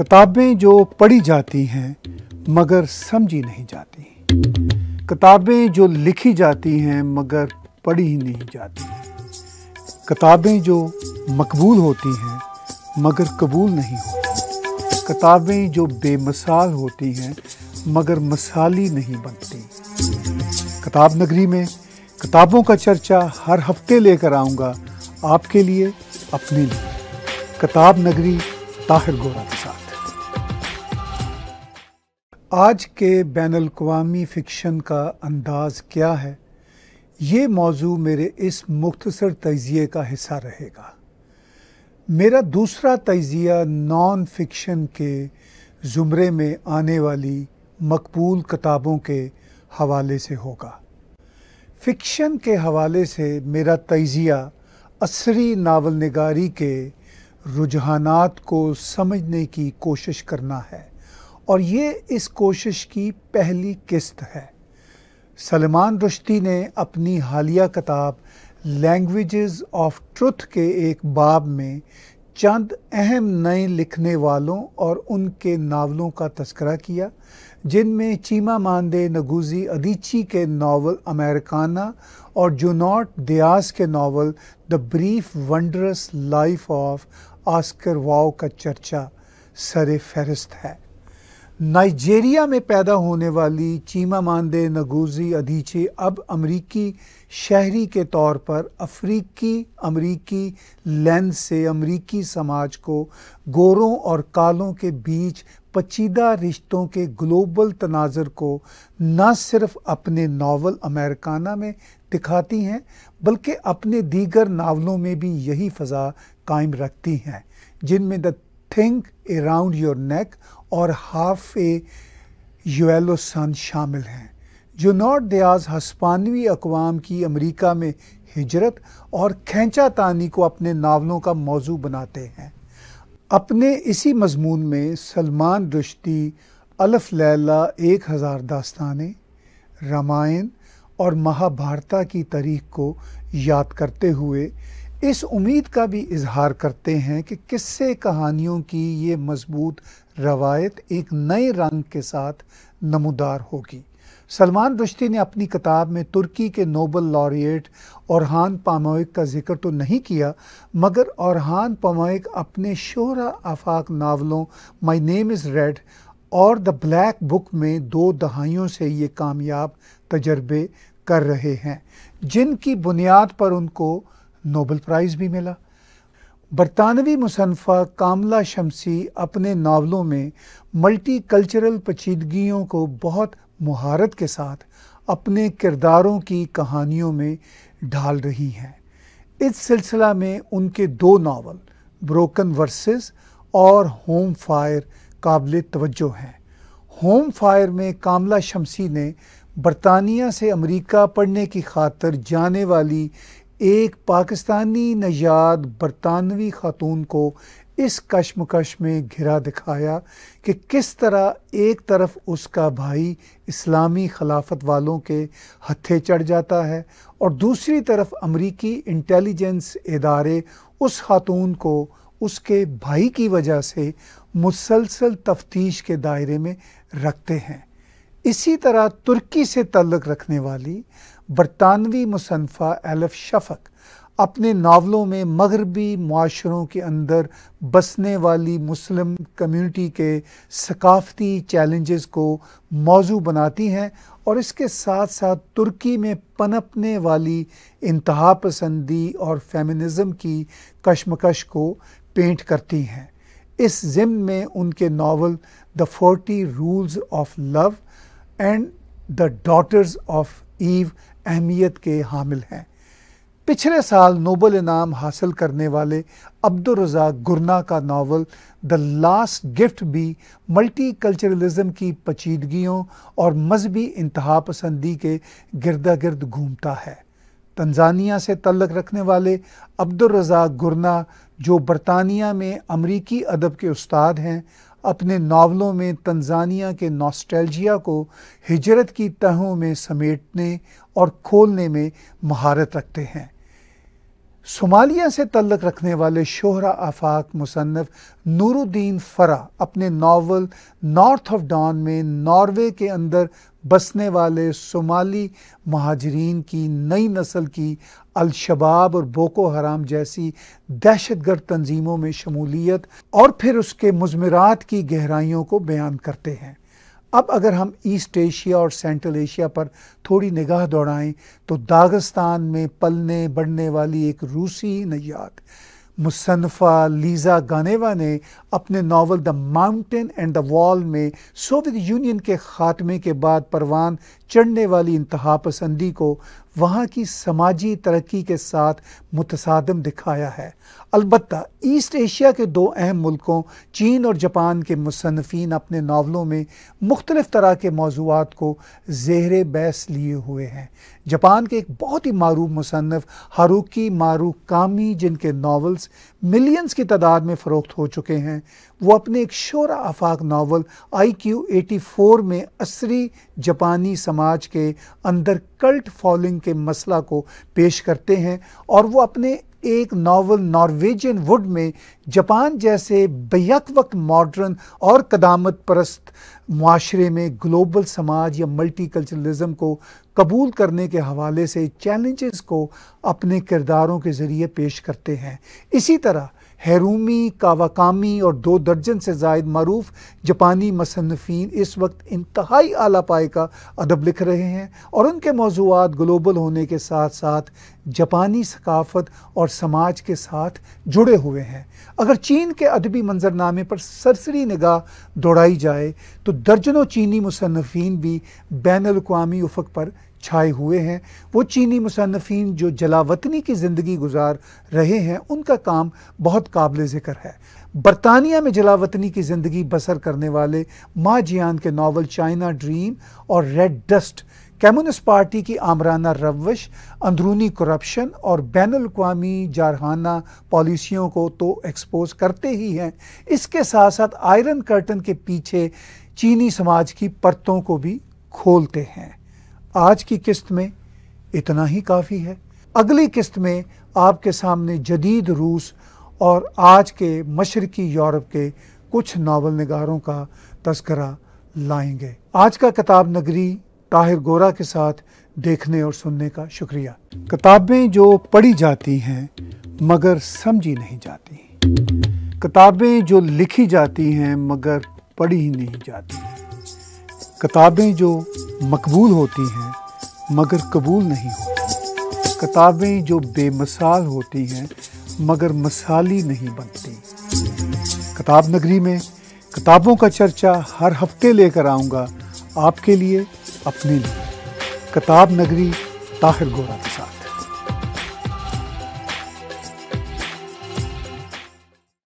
किताबें जो पढ़ी जाती हैं मगर समझी नहीं जाती किताबें जो लिखी जाती हैं मगर पढ़ी ही नहीं जाती किताबें जो मकबूल होती हैं मगर कबूल नहीं होती किताबें जो बेमिसाल होती हैं मगर मसाली नहीं बनती किताब नगरी में किताबों का चर्चा हर हफ्ते लेकर आऊँगा आपके लिए अपने लिए किताब नगरी ताहिर गोरा के साथ आज के बैन अवी फ़िक्शन का अंदाज़ क्या है ये मौजू मेरे इस मुख्तसर तजिए का हिस्सा रहेगा मेरा दूसरा तजिया नॉन फिक्शन के ज़ुमरे में आने वाली मकबूल किताबों के हवाले से होगा फिक्शन के हवाले से मेरा तजिया असरी नावल नगारी के रुझानात को समझने की कोशिश करना है और ये इस कोशिश की पहली किस्त है सलमान रुश्ती ने अपनी हालिया किताब लैंग्वेजेस ऑफ ट्रुथ के एक बाब में चंद अहम नए लिखने वालों और उनके नावलों का तस्करा किया जिनमें चीमा मानदे नगुजी अदीची के नावल अमेरिकाना और जुनॉट दयास के novel the brief wondrous life of Oscar Wao का चर्चा सर फहरिस्त है नाइजेरिया में पैदा होने वाली चीमा मानदे नगोजी अधीचे अब अमरीकी शहरी के तौर पर अफ्रीकी अमरीकी लेंस से अमरीकी समाज को गोरों और कालों के बीच पचीदा रिश्तों के ग्लोबल तनाजर को न सिर्फ अपने नावल अमेरिकाना में दिखाती हैं बल्कि अपने दीगर नावलों में भी यही फ़ज़ा कायम रखती हैं जिनमें the thing around your neck और हाफ ए यूएलो सन शामिल हैं जो नॉर्थ दयाज हस्पानवी अकवाम की अमेरिका में हिजरत और खेंचा तानी को अपने नावलों का मौजू बनाते हैं अपने इसी मजमून में सलमान रुश्ती अलफ लैला एक हज़ार दास्तान रामायण और महाभारता की तारीख को याद करते हुए इस उम्मीद का भी इजहार करते हैं कि किस्से कहानियों की ये मजबूत रवायत एक नए रंग के साथ नमदार होगी सलमान रुश्ती ने अपनी किताब में तुर्की के नोबल लॉरिएट औरहान पामोइक का जिक्र तो नहीं किया मगर औरहान पामोइक अपने शोरा आफाक नावलों माई नेम इज़ रेड और द ब्लैक बुक में दो दहाइयों से ये कामयाब तजर्बे कर रहे हैं जिनकी बुनियाद पर उनको नोबल प्राइज़ भी मिला बरतानवी मुसनफ़ा कामला शमसी अपने नावलों में मल्टी कल्चरल पचीदगियों को बहुत महारत के साथ अपने किरदारों की कहानियों में ढाल रही हैं इस सिलसिला में उनके दो नावल ब्रोकन वर्सेस और होम फायर काबिल तवज्जो हैं होम फायर में कामला शमसी ने बरतानिया से अमेरिका पढ़ने की खातर जाने वाली एक पाकिस्तानी नजाद बरतानवी खातून को इस कश्मकश में घिरा दिखाया कि किस तरह एक तरफ उसका भाई इस्लामी खिलाफत वालों के हत्थे चढ़ जाता है और दूसरी तरफ अमरीकी इंटेलिजेंस इदारे उस खातून को उसके भाई की वजह से मुसलसल तफ्तीश के दायरे में रखते हैं इसी तरह तुर्की से तल्लक रखने वाली बरतानवी मुसनफ़ा एलफ शफक अपने नावलों में मगरबी माशरों के अंदर बसने वाली मुस्लिम कम्युनिटी के सकाफती चैलेंजेस को मौजू बनाती हैं और इसके साथ साथ तुर्की में पनपने वाली इंतहा पसंदी और फेमिनिज़म की कशमकश को पेंट करती हैं इस ज़िम में उनके novel the forty rules of love and the daughters of Eve अहमियत के हामिल हैं पिछले साल नोबल इनाम हासिल करने वाले अब्दुलरजा गुरना का नावल द लास्ट गिफ्ट भी मल्टी कल्चरलिज़म की पचीदगियों और मजहबी इंतहा पसंदी के गिरदा गिर्द घूमता है तंजानिया से तल्लक रखने वाले अब्दुलरजा गुरना जो बरतानिया में अमरीकी अदब के उस्ताद हैं अपने नावलों में तंजानिया के नॉस्टैल्जिया को हिजरत की तहों में समेटने और खोलने में महारत रखते हैं सोमालिया से तल्लक रखने वाले शोहरा आफाक मुसनफ़ नूरुद्दीन फ़रा अपने नावल नॉर्थ ऑफ डॉन में नॉर्वे के अंदर बसने वाले सोमाली महाजरीन की नई नस्ल की अलशबाब और बोको हराम जैसी दहशत गर्द तंजीमों में शमूलियत और फिर उसके मजमरात की गहराइयों को बयान करते हैं अब अगर हम ईस्ट एशिया और सेंट्रल एशिया पर थोड़ी निगाह दौड़ाएं तो दागस्तान में पलने बढ़ने वाली एक रूसी नयात मुसनफ़ा लीज़ा गानेवा ने अपने novel the mountain and the wall में सोवियत यूनियन के ख़ात्मे के बाद परवान चढ़ने वाली इंतहा पसंदी को वहाँ की समाजी तरक्की के साथ मुतसादम दिखाया है अलबत् ईस्ट एशिया के दो अहम मुल्कों चीन और जापान के मुसनफिन अपने नावलों में मुख्तलिफ़ तरह के मौजूद को जहर बैस लिए हुए हैं जापान के एक बहुत ही मरूफ मुसनफ़ हारूकी मारू कामी जिनके नावल्स मिलियंस की तादाद में फ़रोख्त हो चुके हैं वो अपने एक शोर आफाक novel I Q eighty four में असरी जापानी समाज समाज के अंदर कल्ट फॉलोइंग के मसला को पेश करते हैं और वो अपने एक नावल नॉर्वेजियन वुड में जापान जैसे बेक वक्त मॉडर्न और कदामत परस्त माशरे में ग्लोबल समाज या मल्टी कल्चरलिज़म को कबूल करने के हवाले से चैलेंजेस को अपने किरदारों के ज़रिए पेश करते हैं इसी तरह हैरूमी कावाकामी और दो दर्जन से जायद मरूफ जापानी मसनफी इस वक्त इंतहाई आला पाए का अदब लिख रहे हैं और उनके मौजूद ग्लोबल होने के साथ साथ जापानी सकाफत और समाज के साथ जुड़े हुए हैं अगर चीन के अदबी मंजरनामे पर सरसरी निगाह दौड़ाई जाए तो दर्जनों चीनी मुसनफिन भी बैन अवी उफक पर छाए हुए हैं वो चीनी मुसनफिन जो जलावतनी की ज़िंदगी गुजार रहे हैं उनका काम बहुत काबिल ज़िक्र है बरतानिया में जलावतनी की ज़िंदगी बसर करने वाले माँ जियान के नावल चाइना ड्रीम और रेड डस्ट कम्युनिस्ट पार्टी की आमराना रवश अंदरूनी करप्शन और बैन अवी जारहाना पॉलिसियों को तो एक्सपोज करते ही हैं इसके साथ साथ आयरन कर्टन के पीछे चीनी समाज की परतों को भी खोलते हैं आज की किस्त में इतना ही काफ़ी है अगली किस्त में आपके सामने जदीद रूस और आज के मशरकी यूरोप के कुछ नावल नगारों का तस्करा लाएंगे आज का किताब नगरी ताहिर गोरा के साथ देखने और सुनने का शुक्रिया किताबें जो पढ़ी जाती हैं मगर समझी नहीं जाती किताबें जो लिखी जाती हैं मगर पढ़ी ही नहीं जाती किताबें जो मकबूल होती हैं मगर कबूल नहीं होती किताबें जो बेमिसाल होती हैं मगर मसाली नहीं बनती किताब नगरी में किताबों का चर्चा हर हफ्ते लेकर आऊँगा आपके लिए अपने लिए किताब नगरी ताहिर गोरा के साथ